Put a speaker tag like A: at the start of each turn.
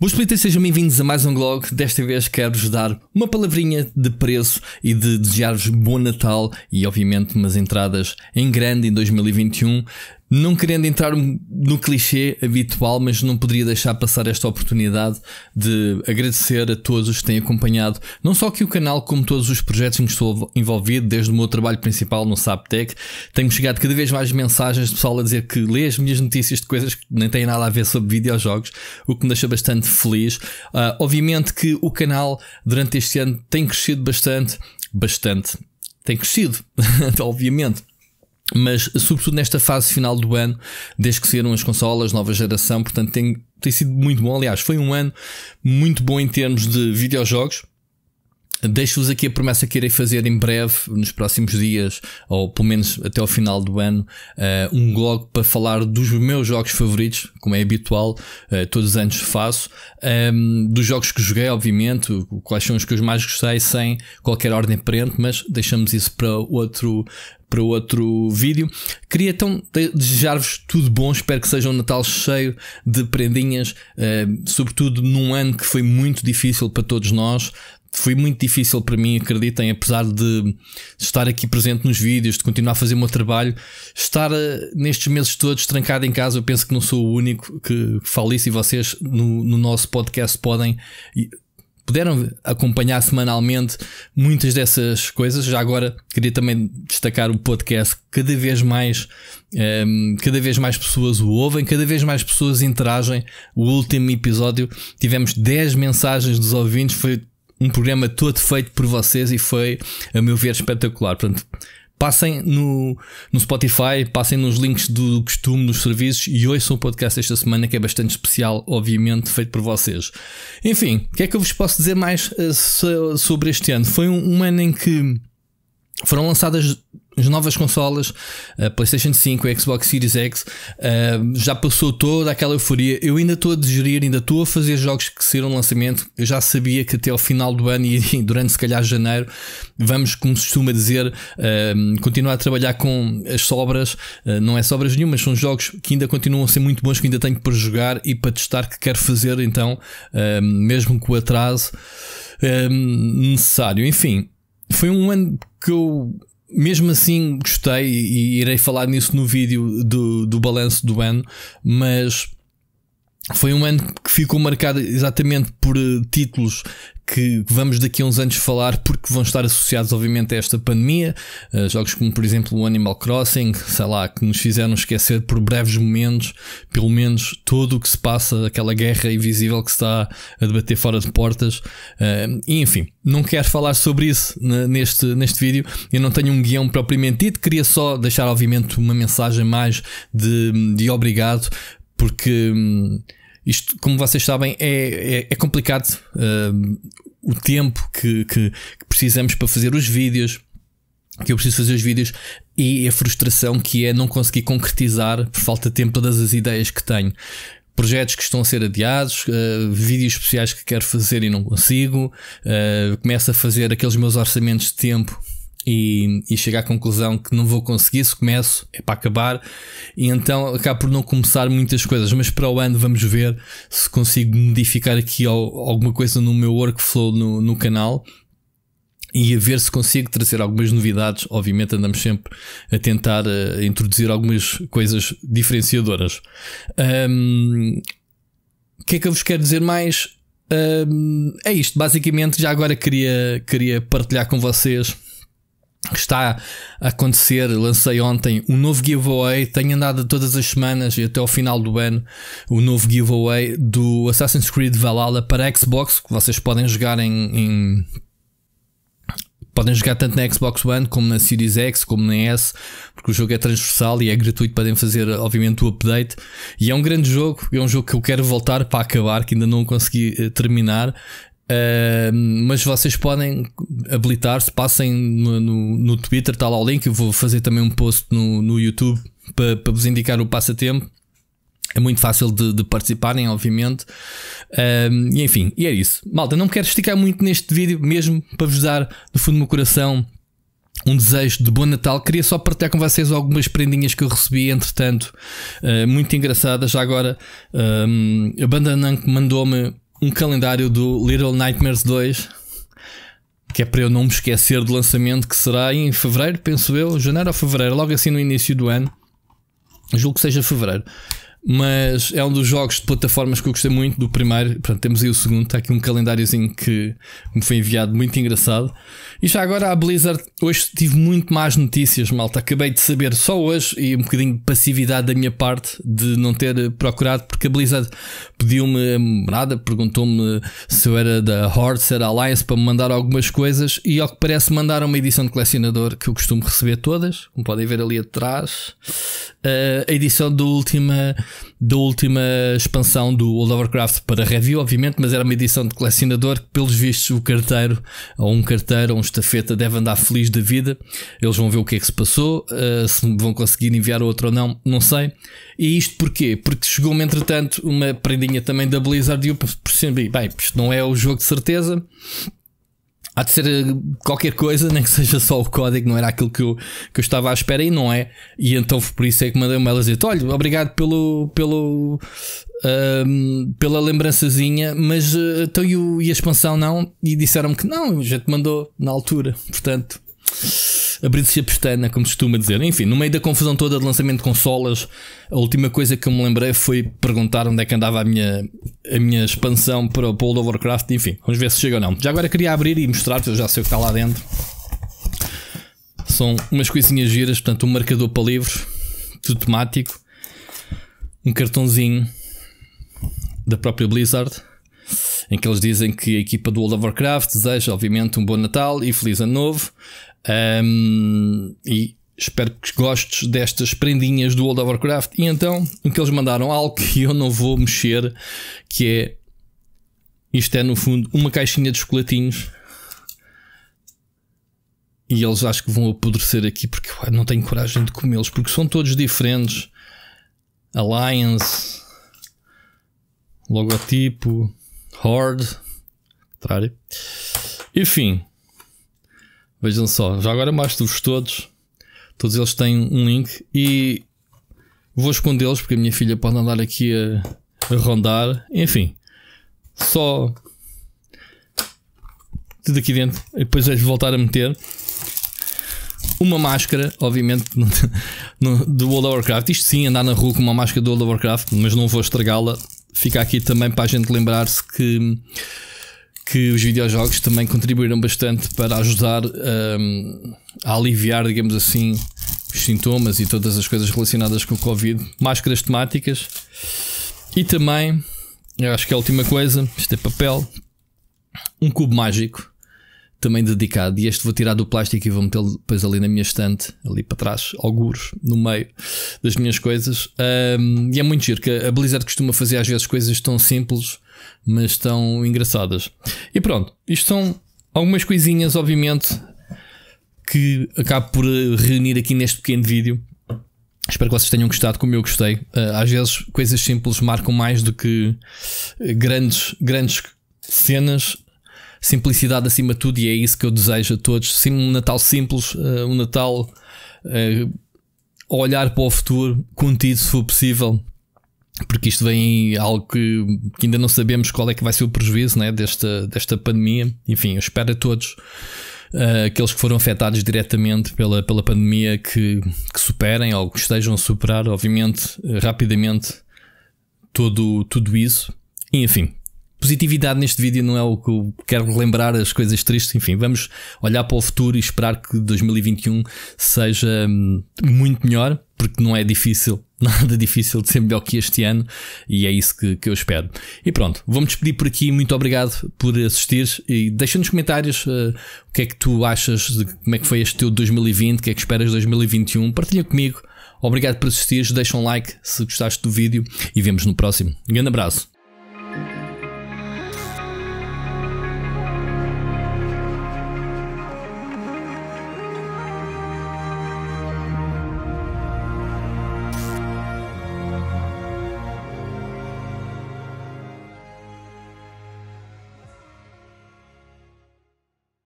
A: Boas palitas, sejam bem-vindos a mais um vlog. Desta vez quero-vos dar uma palavrinha de preço e de desejar-vos bom Natal e, obviamente, umas entradas em grande em 2021. Não querendo entrar no clichê habitual, mas não poderia deixar passar esta oportunidade de agradecer a todos os que têm acompanhado, não só aqui o canal, como todos os projetos em que estou envolvido, desde o meu trabalho principal no Saptec. Tenho chegado cada vez mais mensagens de pessoal a dizer que lê as minhas notícias de coisas que nem têm nada a ver sobre videojogos, o que me deixa bastante feliz. Uh, obviamente que o canal durante este ano tem crescido bastante, bastante. Tem crescido, obviamente mas sobretudo nesta fase final do ano, desde que saíram as consolas, nova geração, portanto tem, tem sido muito bom. Aliás, foi um ano muito bom em termos de videojogos. Deixo-vos aqui a promessa que irei fazer em breve, nos próximos dias, ou pelo menos até ao final do ano, uh, um blog para falar dos meus jogos favoritos, como é habitual, uh, todos os anos faço, um, ehm, dos jogos que joguei, obviamente, quais são os que eu mais gostei, sem qualquer ordem aparente, mas deixamos isso para outro, para outro vídeo. Queria então desejar-vos tudo bom, espero que seja um Natal cheio de prendinhas, eh, sobretudo num ano que foi muito difícil para todos nós foi muito difícil para mim, acreditem, apesar de estar aqui presente nos vídeos, de continuar a fazer o meu trabalho, estar eh, nestes meses todos trancado em casa. Eu penso que não sou o único que, que falo isso e vocês no, no nosso podcast podem. Puderam acompanhar semanalmente muitas dessas coisas. Já agora queria também destacar o podcast. Cada vez mais, um, ehm, cada vez mais pessoas o ouvem, cada vez mais pessoas interagem. O último episódio tivemos 10 mensagens dos ouvintes, foi um programa todo feito por vocês e foi, a meu ver, espetacular. Portanto, passem no, no Spotify, passem nos links do, do costume, dos serviços e ouçam o podcast esta semana que é bastante especial, obviamente, feito por vocês. Enfim, o que é que eu vos posso dizer mais uh, sobre este ano? Foi um, um ano em que foram lançadas as novas consolas, a PlayStation 5, a Xbox Series X, uh, já passou toda aquela euforia. Eu ainda estou a digerir, ainda estou a fazer jogos que serão lançamento. Eu já sabia que até ao final do ano e durante se calhar janeiro, vamos, como se costuma dizer, uh, continuar a trabalhar com as sobras. Uh, não é sobras mas são jogos que ainda continuam a ser muito bons, que ainda tenho para jogar e para testar, que quero fazer então, mesmo com o atraso necessário. Enfim, foi um ano que eu mesmo assim gostei e irei falar nisso no vídeo do, do balanço do ano, mas foi um ano que ficou marcado exatamente por eh, títulos que vamos daqui a uns anos falar porque vão estar associados obviamente a esta pandemia eh, jogos como por exemplo o Animal Crossing sei lá, que nos fizeram esquecer por breves momentos, pelo menos todo o que se passa, aquela guerra invisível que está a debater fora de portas eh, e enfim, não quero falar sobre isso neste, neste vídeo eu não tenho um guião propriamente dito queria só deixar obviamente uma mensagem mais de, de obrigado porque hum, isto, como vocês sabem, é, é, é complicado uh, o tempo que, que, que precisamos para fazer os vídeos que eu preciso fazer os vídeos e a frustração que é não conseguir concretizar por falta de tempo todas as ideias que tenho. Projetos que estão a ser adiados, uh, vídeos especiais que quero fazer e não consigo, uh, começo a fazer aqueles meus orçamentos de tempo e, e chego à conclusão que não vou conseguir, se começo é para acabar, e então acabo por não começar muitas coisas, mas para o ano vamos ver se consigo modificar aqui alguma coisa no meu workflow no, no canal. E a ver se consigo trazer algumas novidades. Obviamente, andamos sempre a tentar uh, introduzir algumas coisas diferenciadoras. Um, o que é que eu vos quero dizer mais? Um, é isto. Basicamente, já agora queria, queria partilhar com vocês que está a acontecer. Lancei ontem um novo giveaway. Tenho andado todas as semanas e até ao final do ano o novo giveaway do Assassin's Creed Valhalla para Xbox, que vocês podem jogar em, em podem jogar tanto na Xbox One como na Series X, como na S, porque o jogo é transversal e é gratuito, podem fazer obviamente o update. E é um grande jogo, é um jogo que eu quero voltar para acabar, que ainda não consegui eh, terminar. Uh, mas vocês podem habilitar-se, passem no, no, no, Twitter, está lá o link. Eu vou fazer também um post no, no YouTube para, vos indicar o passatempo. É muito fácil de, de participarem, obviamente. e enfim, e é isso. Malta, não quero esticar muito neste vídeo, mesmo para vos dar, do fundo do meu coração, um desejo de bom Natal. Queria só partilhar com vocês algumas prendinhas que eu recebi, entretanto, uh, muito engraçadas. Já agora, a banda Nank mandou-me um calendário do Little Nightmares 2 que é para eu não me esquecer do lançamento que será em fevereiro, penso eu, janeiro ou fevereiro, logo assim no início do ano. Julgo que seja fevereiro. Mas é um dos jogos de plataformas que eu gostei muito do primeiro. Portanto, temos aí o segundo. Está aqui um calendáriozinho que me foi enviado, muito engraçado. E já agora a Blizzard, hoje tive muito más notícias, malta. Acabei de saber só hoje e um bocadinho de passividade da minha parte de não ter procurado, porque a Blizzard pediu-me nada, perguntou-me se eu era da Horde, se era Alliance, para me mandar algumas coisas. E ao que parece, mandaram uma edição de colecionador que eu costumo receber todas, como podem ver ali atrás. Eh, a edição da última, da última expansão do World of Warcraft para review, obviamente, mas era uma edição de colecionador que, pelos vistos, o carteiro, ou um carteiro, ou um estafeta, deve andar feliz da vida. Eles vão ver o que é que se passou, eh, se vão conseguir enviar outro ou não, não sei. E isto porquê? Porque chegou-me, entretanto, uma prendinha também da Blizzard e eu percebi, bem, isto não é o jogo de certeza. Há de ser eh, qualquer coisa, nem que seja só o código, não era aquilo que eu, que eu estava à espera e não é. E então por isso é que mandei uma dizer: olha, obrigado pelo, pelo, um, pela lembrançazinha, mas eh, então e, o, e a expansão não? E disseram-me que não, já te mandou na altura, portanto abrir se a pestana, como se costuma dizer. Enfim, no meio da confusão toda de lançamento de consolas, a última coisa que eu me lembrei foi perguntar onde é que andava a minha, a minha expansão para o World of Warcraft. Enfim, vamos ver se chega ou não. Já agora queria abrir e mostrar, porque eu já sei o que está lá dentro. São umas coisinhas giras, portanto, um marcador para livros, tudo temático, um cartãozinho da própria Blizzard em que eles dizem que a equipa do World of Warcraft deseja, obviamente, um bom Natal e feliz Ano Novo. Um, e espero que gostes destas prendinhas do World of Warcraft. E então, o que eles mandaram, algo que eu não vou mexer, que é. Isto é, no fundo, uma caixinha de chocolatinhos. E eles acho que vão apodrecer aqui porque ué, não tenho coragem de comê-los, porque são todos diferentes. Alliance, logotipo, Horde, contrário. Enfim, Vejam só, já agora mostro-vos todos. Todos eles têm um link e vou escondê-los porque a minha filha pode andar aqui a, a rondar. Enfim, só tudo aqui dentro. E depois vais voltar a meter uma máscara, obviamente, do World of Warcraft. Isto sim, andar na rua com uma máscara do World of Warcraft, mas não vou estragá-la. Fica aqui também para a gente lembrar-se que que os videojogos também contribuíram bastante para ajudar um, a aliviar, digamos assim, os sintomas e todas as coisas relacionadas com o Covid. Máscaras temáticas e também, eu acho que a última coisa, isto é papel, um cubo mágico também dedicado. E este vou tirar do plástico e vou metê-lo depois ali na minha estante, ali para trás, algures, no meio das minhas coisas. Um, e é muito giro, que a Blizzard costuma fazer às vezes coisas tão simples, mas tão engraçadas. E pronto, isto são algumas coisinhas, obviamente, que acabo por eh, reunir aqui neste pequeno vídeo. Espero que vocês tenham gostado como eu gostei. Eh, às vezes coisas simples marcam mais do que eh, grandes, grandes cenas simplicidade acima de tudo, e é isso que eu desejo a todos. Sim, um Natal simples, eh, um Natal eh, a olhar para o futuro, contido se for possível, porque isto vem algo que, que, ainda não sabemos qual é que vai ser o prejuízo né, desta, desta pandemia. Enfim, eu espero a todos. Uh, aqueles que foram afetados diretamente pela, pela pandemia que, que superem ou que estejam a superar, obviamente, rapidamente, todo, tudo isso. E, enfim, positividade neste vídeo não é o que eu quero lembrar as coisas tristes, enfim, vamos olhar para o futuro e esperar que 2021 seja hum, muito melhor, porque não é difícil, nada difícil de ser melhor que este ano, e é isso que, que eu espero. E pronto, vamos despedir por aqui, muito obrigado por assistir e deixa nos comentários uh, o que é que tu achas de como é que foi este teu 2020, o que é que esperas de 2021, partilha comigo. Obrigado por assistir, deixa um like se gostaste do vídeo e vemos no próximo. Um grande abraço.